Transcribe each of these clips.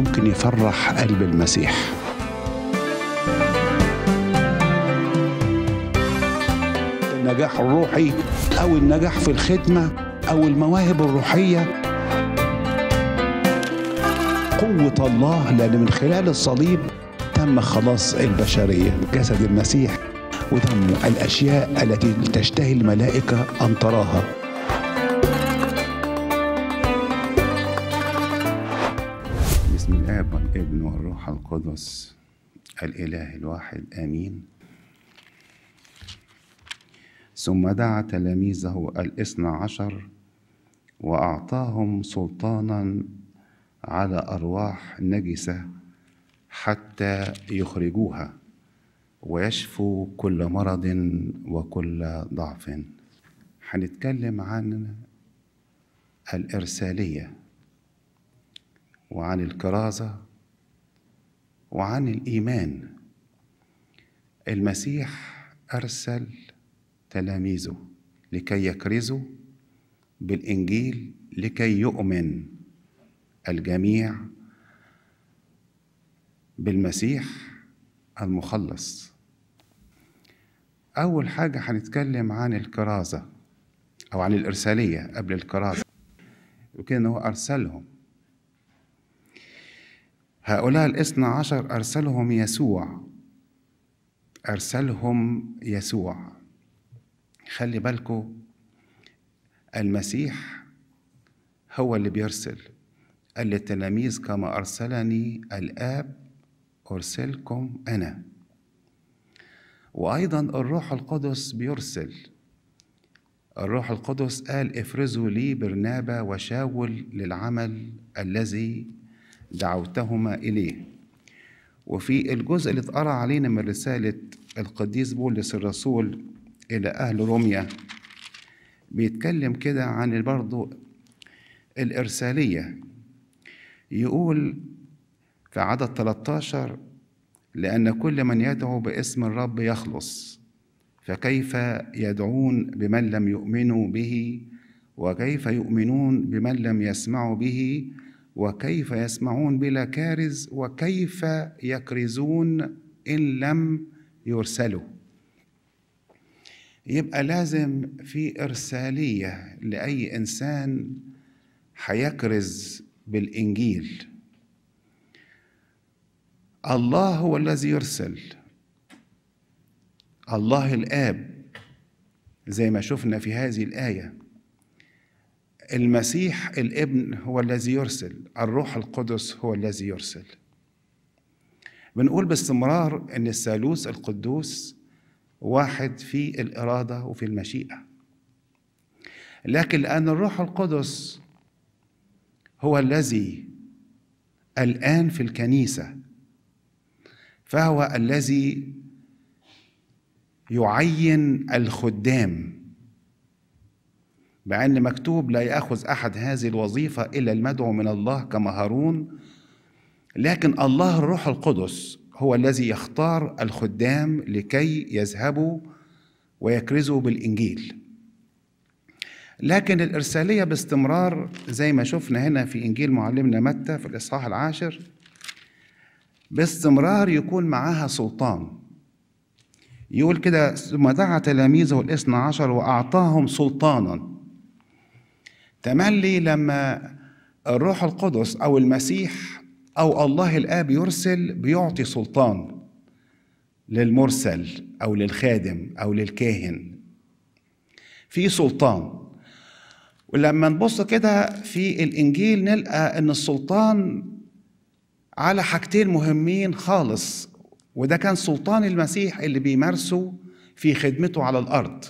ممكن يفرح قلب المسيح النجاح الروحي أو النجاح في الخدمة أو المواهب الروحية قوة الله لأن من خلال الصليب تم خلاص البشرية جسد المسيح ودمه الأشياء التي تشتهي الملائكة أن تراها باسم الآب والابن والروح القدس الإله الواحد آمين ثم دعا تلاميذه الاثنى عشر وأعطاهم سلطانا على أرواح نجسة حتى يخرجوها ويشفوا كل مرض وكل ضعف هنتكلم عن الإرسالية وعن الكرازة وعن الإيمان المسيح أرسل تلاميذه لكي يكرزوا بالإنجيل لكي يؤمن الجميع بالمسيح المخلص أول حاجة هنتكلم عن الكرازة أو عن الإرسالية قبل الكرازة وكده هو أرسلهم هؤلاء الاثنى عشر أرسلهم يسوع أرسلهم يسوع خلي بالكو المسيح هو اللي بيرسل قال للتلاميذ كما أرسلني الآب أرسلكم أنا وأيضا الروح القدس بيرسل الروح القدس قال افرزوا لي برنابا وشاول للعمل الذي دعوتهما إليه وفي الجزء اللي اتقرأ علينا من رسالة القديس بولس الرسول إلى أهل روميا بيتكلم كده عن برضه الإرسالية يقول في عدد 13 لأن كل من يدعو باسم الرب يخلص فكيف يدعون بمن لم يؤمنوا به وكيف يؤمنون بمن لم يسمعوا به وكيف يسمعون بلا كارز وكيف يكرزون ان لم يرسلوا يبقى لازم في ارساليه لاي انسان هيكرز بالانجيل الله هو الذي يرسل الله الاب زي ما شفنا في هذه الايه المسيح الابن هو الذي يرسل الروح القدس هو الذي يرسل بنقول باستمرار ان الثالوث القدوس واحد في الاراده وفي المشيئه لكن لان الروح القدس هو الذي الان في الكنيسه فهو الذي يعين الخدام مع ان مكتوب لا ياخذ احد هذه الوظيفه الا المدعو من الله كما هارون لكن الله الروح القدس هو الذي يختار الخدام لكي يذهبوا ويكرزوا بالانجيل لكن الارساليه باستمرار زي ما شفنا هنا في انجيل معلمنا متى في الاصحاح العاشر باستمرار يكون معاها سلطان يقول كده ثم دعا تلاميذه الاثنى عشر واعطاهم سلطانا تملي لما الروح القدس او المسيح او الله الاب يرسل بيعطي سلطان للمرسل او للخادم او للكاهن في سلطان ولما نبص كده في الانجيل نلقى ان السلطان على حاجتين مهمين خالص وده كان سلطان المسيح اللي بيمارسه في خدمته على الارض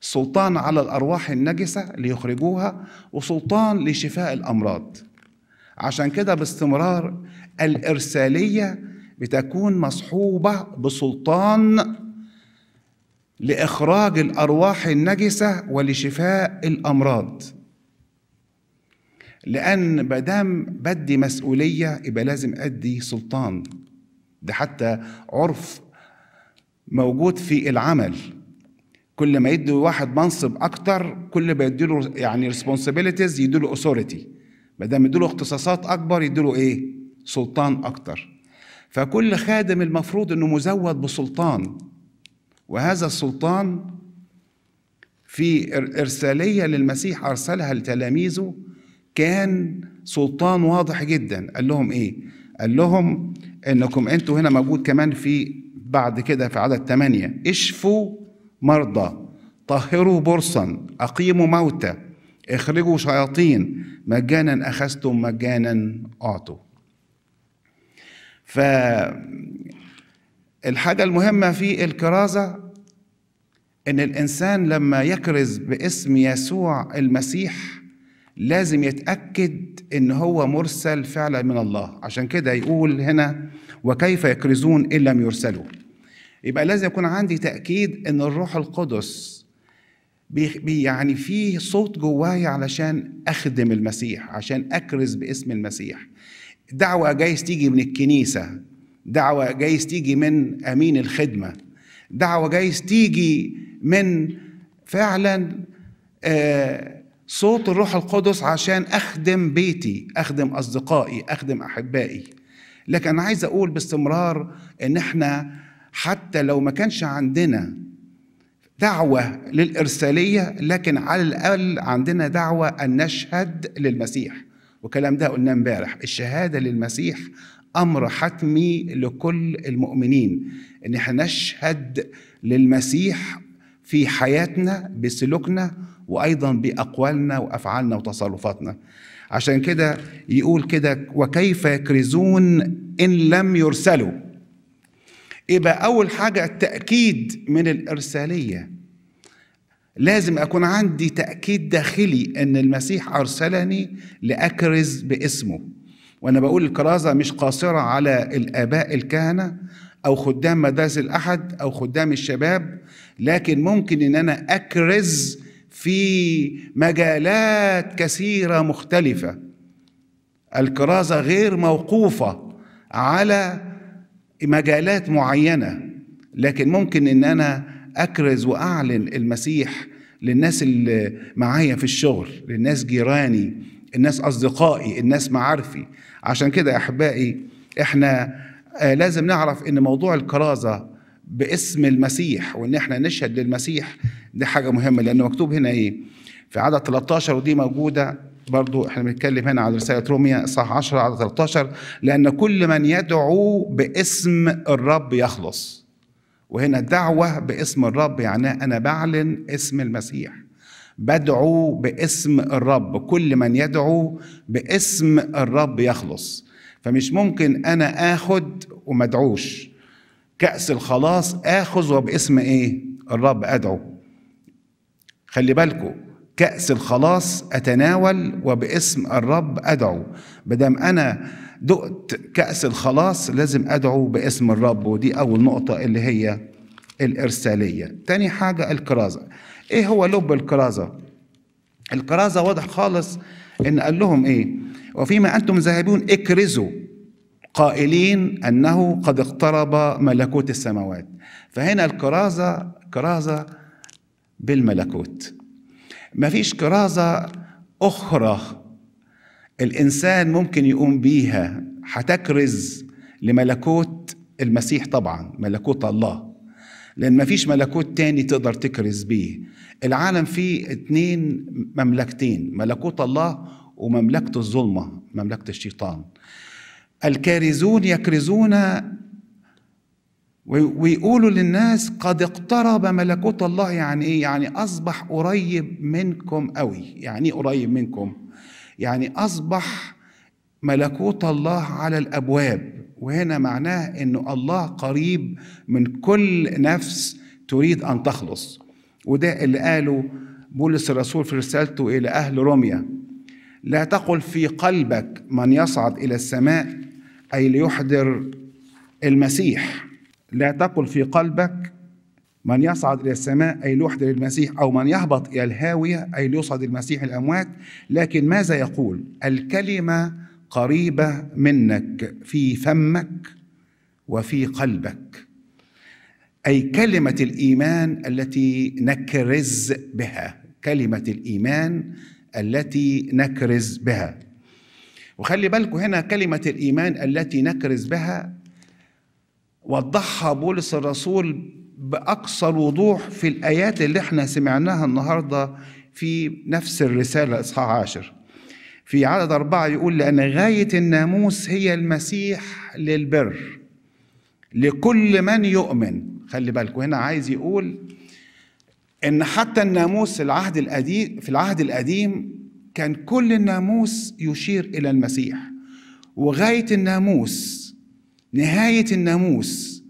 سلطان على الأرواح النجسة ليخرجوها وسلطان لشفاء الأمراض عشان كده باستمرار الإرسالية بتكون مصحوبة بسلطان لإخراج الأرواح النجسة ولشفاء الأمراض لأن مادام بدي مسؤولية يبقى لازم أدي سلطان ده حتى عرف موجود في العمل كل ما يدي واحد منصب اكتر كل ما يديله يعني ريسبونسابيلتيز يديله اوثوريتي ما دام يديله اختصاصات اكبر يديله ايه سلطان اكتر فكل خادم المفروض انه مزود بسلطان وهذا السلطان في ارساليه للمسيح ارسلها لتلاميذه كان سلطان واضح جدا قال لهم ايه قال لهم انكم انتوا هنا موجود كمان في بعد كده في عدد ثمانية اشفوا مرضى طهروا برصا أقيموا موتى اخرجوا شياطين مجانا أخذتم مجانا أعطوا فالحاجة المهمة في الكرازة ان الانسان لما يكرز باسم يسوع المسيح لازم يتاكد ان هو مرسل فعلا من الله عشان كده يقول هنا وكيف يكرزون ان لم يرسلوا يبقى لازم يكون عندي تاكيد ان الروح القدس بي يعني في صوت جوايا علشان اخدم المسيح عشان اكرز باسم المسيح دعوه جايز تيجي من الكنيسه دعوه جايز تيجي من امين الخدمه دعوه جايز تيجي من فعلا آه صوت الروح القدس عشان اخدم بيتي اخدم اصدقائي اخدم احبائي لكن انا عايز اقول باستمرار ان احنا حتى لو ما كانش عندنا دعوة للإرسالية لكن على الأقل عندنا دعوة أن نشهد للمسيح وكلام ده قلناه امبارح الشهادة للمسيح أمر حتمي لكل المؤمنين إن احنا نشهد للمسيح في حياتنا بسلوكنا وأيضا بأقوالنا وأفعالنا وتصرفاتنا عشان كده يقول كده وكيف يكرزون إن لم يرسلوا يبقى أول حاجة التأكيد من الإرسالية لازم أكون عندي تأكيد داخلي أن المسيح أرسلني لأكرز باسمه وأنا بقول الكرازة مش قاصرة على الآباء الكهنة أو خدام مدارس الأحد أو خدام الشباب لكن ممكن أن أنا أكرز في مجالات كثيرة مختلفة الكرازة غير موقوفة على مجالات معينه لكن ممكن ان انا اكرز واعلن المسيح للناس اللي معايا في الشغل للناس جيراني الناس اصدقائي الناس معارفي عشان كده احبائي احنا آه، لازم نعرف ان موضوع الكرازه باسم المسيح وان احنا نشهد للمسيح دي حاجه مهمه لانه مكتوب هنا ايه في عدد 13 ودي موجوده برضو احنا بنتكلم هنا على رسالة روميا صح 10 على 13 لأن كل من يدعو باسم الرب يخلص وهنا دعوة باسم الرب يعني أنا بعلن اسم المسيح بدعو باسم الرب كل من يدعو باسم الرب يخلص فمش ممكن أنا آخد ومدعوش كأس الخلاص آخذ وباسم إيه الرب أدعو خلي بالكم كأس الخلاص أتناول وباسم الرب أدعو بدم أنا دقت كأس الخلاص لازم أدعو باسم الرب ودي أول نقطة اللي هي الإرسالية تاني حاجة الكرازة إيه هو لب الكرازة؟ الكرازة واضح خالص إن قال لهم إيه وفيما أنتم ذاهبون اكرزوا قائلين أنه قد اقترب ملكوت السماوات فهنا الكرازة كرازة بالملكوت ما فيش كرازة أخرى الإنسان ممكن يقوم بيها هتكرز لملكوت المسيح طبعا ملكوت الله لأن ما فيش ملكوت تاني تقدر تكرز بيه العالم فيه اتنين مملكتين ملكوت الله ومملكة الظلمة مملكة الشيطان الكارزون يكرزون ويقولوا للناس قد اقترب ملكوت الله يعني ايه يعني اصبح قريب منكم قوي يعني ايه قريب منكم يعني اصبح ملكوت الله على الابواب وهنا معناه ان الله قريب من كل نفس تريد ان تخلص وده اللي قاله بولس الرسول في رسالته الى اهل روميا لا تقل في قلبك من يصعد الى السماء اي ليحضر المسيح لا تقل في قلبك من يصعد إلى السماء أي لوحد للمسيح أو من يهبط إلى الهاوية أي ليصعد المسيح الأموات لكن ماذا يقول الكلمة قريبة منك في فمك وفي قلبك أي كلمة الإيمان التي نكرز بها كلمة الإيمان التي نكرز بها وخلي بالكم هنا كلمة الإيمان التي نكرز بها وضحها بولس الرسول باقصى الوضوح في الايات اللي احنا سمعناها النهارده في نفس الرساله اصحاح عشر في عدد أربعة يقول لأن غاية الناموس هي المسيح للبر لكل من يؤمن خلي بالك هنا عايز يقول إن حتى الناموس العهد القديم في العهد القديم كان كل الناموس يشير إلى المسيح وغاية الناموس نهاية الناموس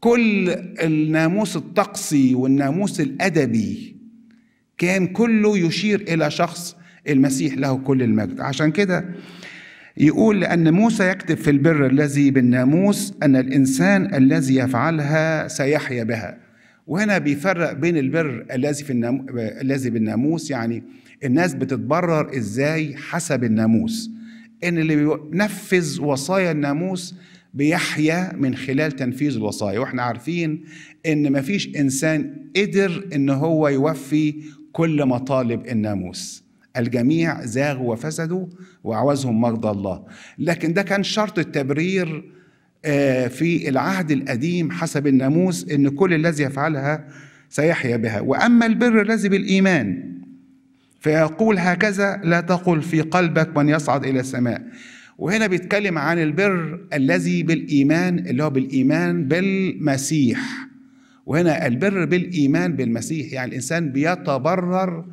كل الناموس الطقسي والناموس الأدبي كان كله يشير إلى شخص المسيح له كل المجد عشان كده يقول لأن موسى يكتب في البر الذي بالناموس أن الإنسان الذي يفعلها سيحيا بها وهنا بيفرق بين البر الذي في النامو... الذي بالناموس يعني الناس بتتبرر ازاي حسب الناموس ان اللي بينفذ وصايا الناموس بيحيا من خلال تنفيذ الوصايا واحنا عارفين ان مفيش انسان قدر ان هو يوفي كل مطالب الناموس الجميع زاغوا وفسدوا وعوزهم مرضى الله لكن ده كان شرط التبرير آه، في العهد القديم حسب الناموس ان كل الذي يفعلها سيحيا بها واما البر الذي بالايمان فيقول هكذا لا تقل في قلبك من يصعد الى السماء وهنا بيتكلم عن البر الذي بالإيمان اللي هو بالإيمان بالمسيح وهنا البر بالإيمان بالمسيح يعني الإنسان بيتبرر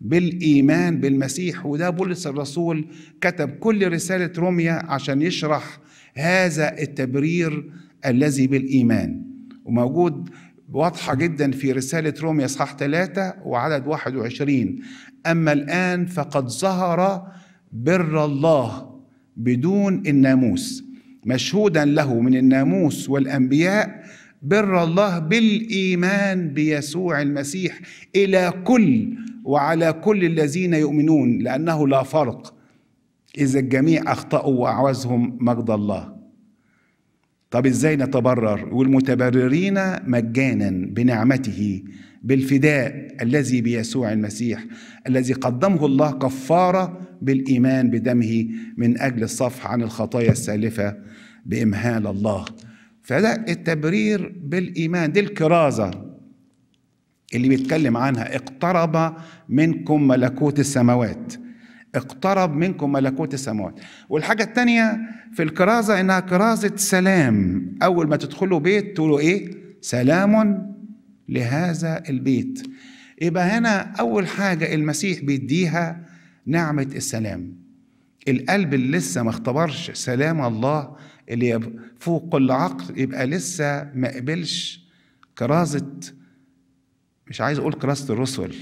بالإيمان بالمسيح وده بولس الرسول كتب كل رسالة روميا عشان يشرح هذا التبرير الذي بالإيمان وموجود واضحة جدا في رسالة روميا إصحاح ثلاثة وعدد 21 أما الآن فقد ظهر بر الله بدون الناموس مشهودا له من الناموس والانبياء بر الله بالايمان بيسوع المسيح الى كل وعلى كل الذين يؤمنون لانه لا فرق اذا الجميع اخطاوا واعوزهم مجد الله طب ازاي نتبرر والمتبررين مجانا بنعمته بالفداء الذي بيسوع المسيح الذي قدمه الله كفاره بالايمان بدمه من اجل الصفح عن الخطايا السالفه بامهال الله فده التبرير بالايمان دي الكرازه اللي بيتكلم عنها اقترب منكم ملكوت السماوات اقترب منكم ملكوت السماوات والحاجة الثانية في الكرازة إنها كرازة سلام أول ما تدخلوا بيت تقولوا إيه سلام لهذا البيت يبقى هنا أول حاجة المسيح بيديها نعمة السلام القلب اللي لسه ما اختبرش سلام الله اللي فوق كل عقل يبقى لسه ما قبلش كرازة مش عايز أقول كرازة الرسل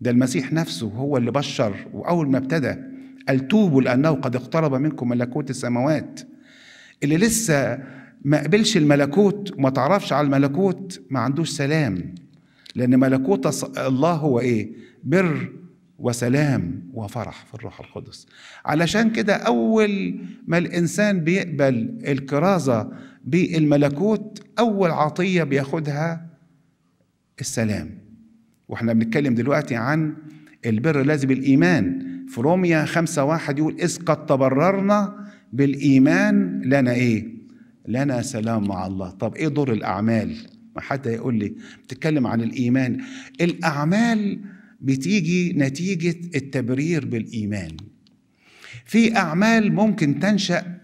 ده المسيح نفسه هو اللي بشر وأول ما ابتدى قال توبوا لأنه قد اقترب منكم ملكوت السماوات اللي لسه ما قبلش الملكوت وما تعرفش على الملكوت ما عندوش سلام لأن ملكوت الله هو إيه؟ بر وسلام وفرح في الروح القدس علشان كده أول ما الإنسان بيقبل الكرازة بالملكوت أول عطية بياخدها السلام واحنا بنتكلم دلوقتي عن البر لازم الإيمان في روميا خمسة واحد يقول إذ قد تبررنا بالإيمان لنا إيه لنا سلام مع الله طب ايه دور الاعمال ما حد يقول لي بتتكلم عن الايمان الاعمال بتيجي نتيجه التبرير بالايمان في اعمال ممكن تنشا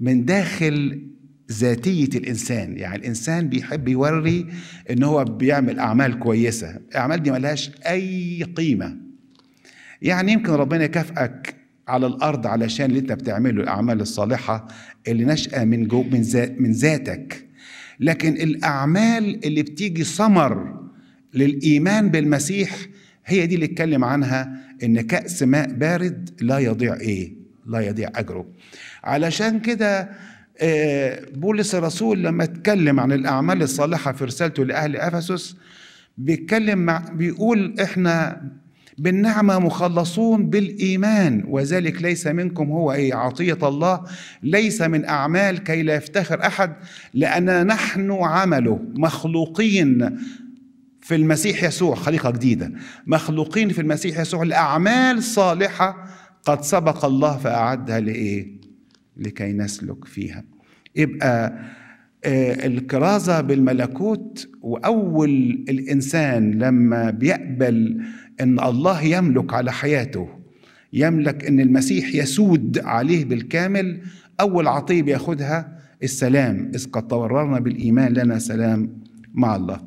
من داخل ذاتية الإنسان يعني الإنسان بيحب يوري إن هو بيعمل أعمال كويسة الأعمال دي ملهاش أي قيمة يعني يمكن ربنا يكافئك على الارض علشان اللي انت بتعمله الاعمال الصالحه اللي نشأه من جو من, من ذاتك لكن الاعمال اللي بتيجي ثمر للايمان بالمسيح هي دي اللي اتكلم عنها ان كأس ماء بارد لا يضيع ايه لا يضيع اجره علشان كده آه، بولس الرسول لما اتكلم عن الاعمال الصالحه في رسالته لاهل افسس بيتكلم مع بيقول احنا بالنعمة مخلصون بالإيمان وذلك ليس منكم هو إيه عطية الله ليس من أعمال كي لا يفتخر أحد لأن نحن عمله مخلوقين في المسيح يسوع خليقة جديدة مخلوقين في المسيح يسوع لأعمال صالحة قد سبق الله فأعدها لإيه لكي نسلك فيها يبقى آه، الكرازة بالملكوت وأول الإنسان لما بيقبل ان الله يملك على حياته يملك ان المسيح يسود عليه بالكامل اول عطيه بياخدها السلام اذ قد توررنا بالايمان لنا سلام مع الله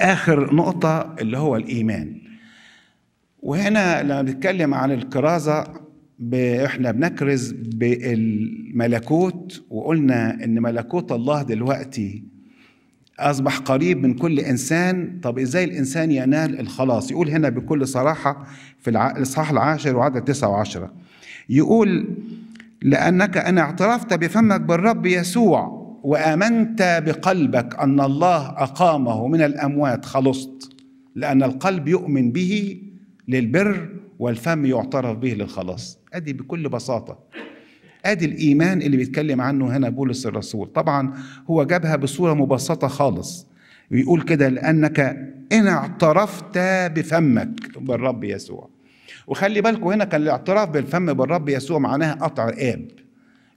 اخر نقطه اللي هو الايمان وهنا لما بنتكلم عن الكرازه احنا بنكرز بالملكوت وقلنا ان ملكوت الله دلوقتي أصبح قريب من كل إنسان طب إزاي الإنسان ينال الخلاص يقول هنا بكل صراحة في الإصحاح العاشر وعدد تسعة وعشرة يقول لأنك أن اعترفت بفمك بالرب يسوع وآمنت بقلبك أن الله أقامه من الأموات خلصت لأن القلب يؤمن به للبر والفم يعترف به للخلاص أدي بكل بساطة ادي الايمان اللي بيتكلم عنه هنا بولس الرسول طبعا هو جابها بصوره مبسطه خالص بيقول كده لانك ان اعترفت بفمك بالرب يسوع وخلي بالكم هنا كان الاعتراف بالفم بالرب يسوع معناها قطع رقاب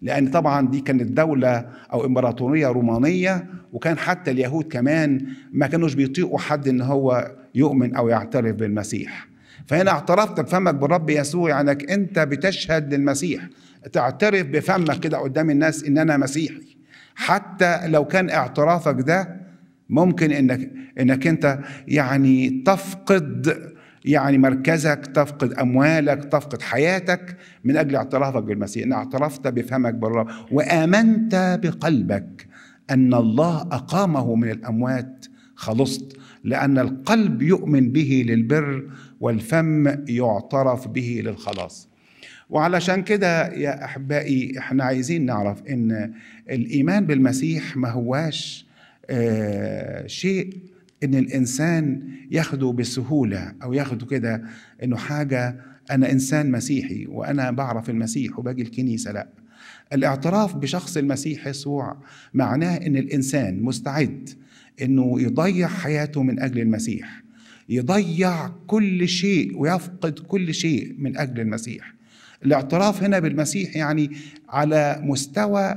لان طبعا دي كانت دوله او امبراطوريه رومانيه وكان حتى اليهود كمان ما كانوش بيطيقوا حد ان هو يؤمن او يعترف بالمسيح فهنا اعترفت بفمك بالرب يسوع يعني انك يعني انت بتشهد للمسيح تعترف بفمك كده قدام الناس ان انا مسيحي حتى لو كان اعترافك ده ممكن انك انك انت يعني تفقد يعني مركزك تفقد اموالك تفقد حياتك من اجل اعترافك بالمسيح ان اعترفت بفمك بالرب وامنت بقلبك ان الله اقامه من الاموات خلصت لأن القلب يؤمن به للبر والفم يعترف به للخلاص وعلشان كده يا أحبائي احنا عايزين نعرف إن الإيمان بالمسيح ما هواش آه شيء إن الإنسان ياخده بسهولة أو ياخده كده إنه حاجة أنا إنسان مسيحي وأنا بعرف المسيح وباجي الكنيسة لأ الاعتراف بشخص المسيح يسوع معناه ان الانسان مستعد انه يضيع حياته من اجل المسيح يضيع كل شيء ويفقد كل شيء من اجل المسيح الاعتراف هنا بالمسيح يعني على مستوى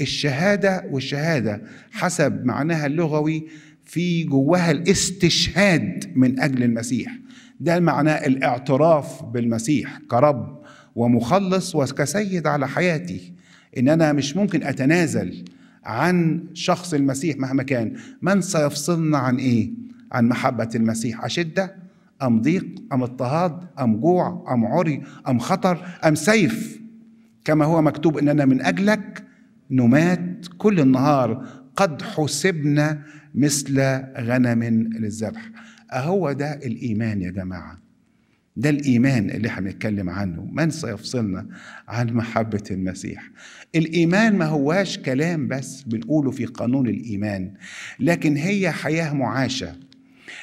الشهاده والشهاده حسب معناها اللغوي في جواها الاستشهاد من اجل المسيح ده معناه الاعتراف بالمسيح كرب ومخلص وكسيد على حياتي ان انا مش ممكن اتنازل عن شخص المسيح مهما كان من سيفصلنا عن ايه عن محبه المسيح اشده ام ضيق ام اضطهاد ام جوع ام عري ام خطر ام سيف كما هو مكتوب اننا من اجلك نمات كل النهار قد حسبنا مثل غنم للذبح اهو ده الايمان يا جماعه ده الإيمان اللي احنا بنتكلم عنه من سيفصلنا عن محبة المسيح الإيمان ما هواش كلام بس بنقوله في قانون الإيمان لكن هي حياة معاشة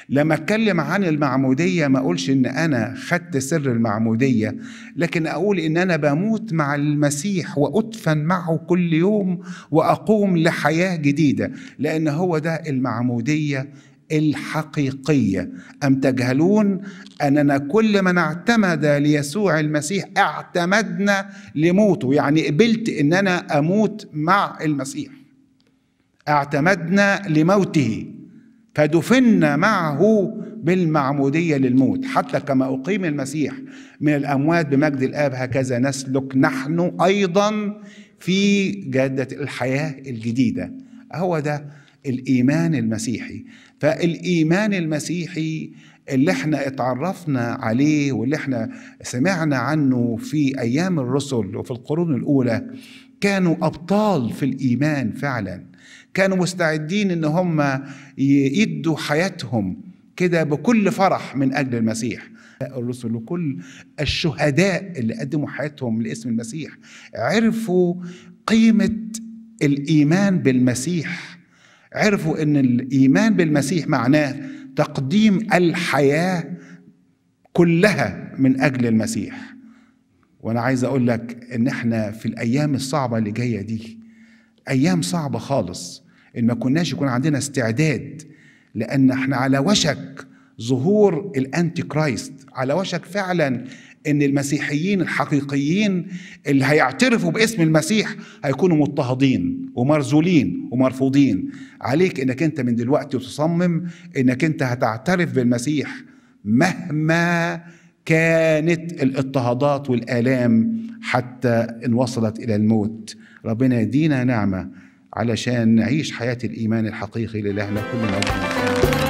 لما اتكلم عن المعمودية ما اقولش ان انا خدت سر المعمودية لكن اقول ان انا بموت مع المسيح وادفن معه كل يوم واقوم لحياة جديدة لان هو ده المعمودية الحقيقيه ام تجهلون اننا كل من اعتمد ليسوع المسيح اعتمدنا لموته يعني قبلت ان انا اموت مع المسيح اعتمدنا لموته فدفنا معه بالمعمودية للموت حتى كما أقيم المسيح من الأموات بمجد الآب هكذا نسلك نحن أيضا في جادة الحياة الجديدة هو ده الايمان المسيحي فالايمان المسيحي اللي احنا اتعرفنا عليه واللي احنا سمعنا عنه في ايام الرسل وفي القرون الاولى كانوا ابطال في الايمان فعلا كانوا مستعدين ان هم يدوا حياتهم كده بكل فرح من اجل المسيح الرسل وكل الشهداء اللي قدموا حياتهم لاسم المسيح عرفوا قيمه الايمان بالمسيح عرفوا ان الايمان بالمسيح معناه تقديم الحياه كلها من اجل المسيح وانا عايز اقول لك ان احنا في الايام الصعبه اللي جايه دي ايام صعبه خالص ان ما كناش يكون عندنا استعداد لان احنا على وشك ظهور الانتي كرايست على وشك فعلا ان المسيحيين الحقيقيين اللي هيعترفوا باسم المسيح هيكونوا مضطهدين ومرذولين ومرفوضين عليك انك انت من دلوقتي تصمم انك انت هتعترف بالمسيح مهما كانت الاضطهادات والالام حتى ان وصلت الى الموت ربنا يدينا نعمه علشان نعيش حياه الايمان الحقيقي لالهنا كلنا